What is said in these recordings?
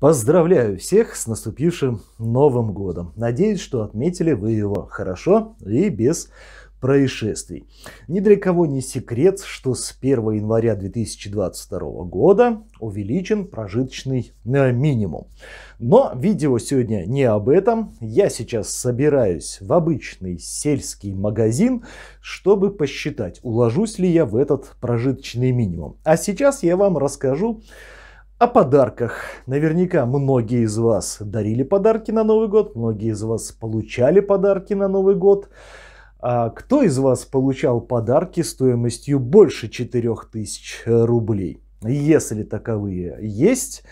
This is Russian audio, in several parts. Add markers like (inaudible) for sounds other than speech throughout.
Поздравляю всех с наступившим Новым годом. Надеюсь, что отметили вы его хорошо и без происшествий. Ни для кого не секрет, что с 1 января 2022 года увеличен прожиточный э, минимум. Но видео сегодня не об этом. Я сейчас собираюсь в обычный сельский магазин, чтобы посчитать, уложусь ли я в этот прожиточный минимум. А сейчас я вам расскажу, о подарках. Наверняка многие из вас дарили подарки на Новый год, многие из вас получали подарки на Новый год. А кто из вас получал подарки стоимостью больше 4000 рублей? Если таковые есть,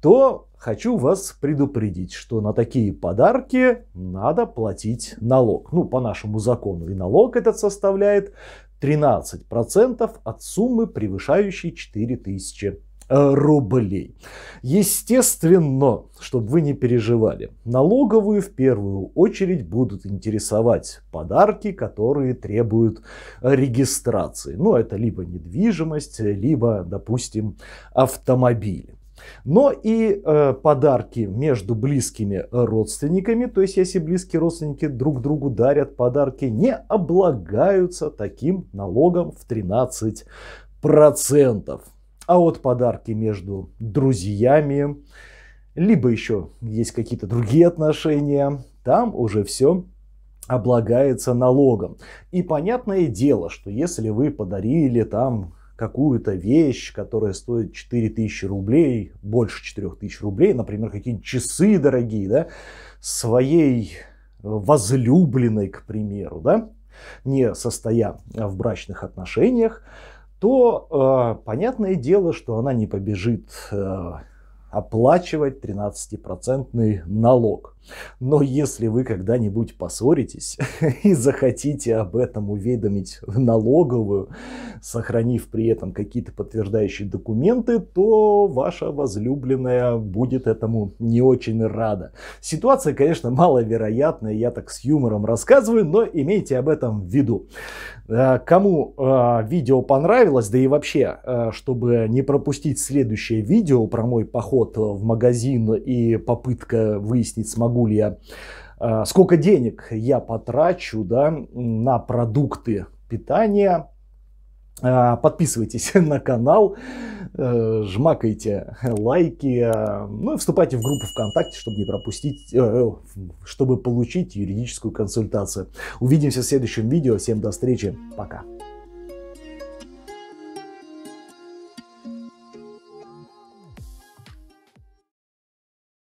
то хочу вас предупредить, что на такие подарки надо платить налог. Ну, по нашему закону. И налог этот составляет 13% от суммы, превышающей 4000 Э, рублей. Естественно, чтобы вы не переживали, налоговые в первую очередь будут интересовать подарки, которые требуют э, регистрации. Ну, это либо недвижимость, либо, допустим, автомобиль. Но и э, подарки между близкими родственниками, то есть если близкие родственники друг другу дарят подарки, не облагаются таким налогом в 13 процентов. А вот подарки между друзьями, либо еще есть какие-то другие отношения, там уже все облагается налогом. И понятное дело, что если вы подарили там какую-то вещь, которая стоит 4000 рублей, больше 4000 рублей, например, какие-нибудь часы дорогие, да, своей возлюбленной, к примеру, да, не состоя в брачных отношениях, то э, понятное дело, что она не побежит э, оплачивать 13-процентный налог. Но если вы когда-нибудь поссоритесь (laughs) и захотите об этом уведомить в налоговую, сохранив при этом какие-то подтверждающие документы, то ваша возлюбленная будет этому не очень рада. Ситуация, конечно, маловероятная, я так с юмором рассказываю, но имейте об этом в виду. Э, кому э, видео понравилось, да и вообще, э, чтобы не пропустить следующее видео про мой поход в магазин и попытка выяснить, смогу смогу э, сколько денег я потрачу да, на продукты питания. Э, подписывайтесь (laughs) на канал, э, жмакайте лайки, ну и вступайте в группу ВКонтакте, чтобы не пропустить, чтобы получить юридическую консультацию. Увидимся в следующем видео. Всем до встречи. Пока.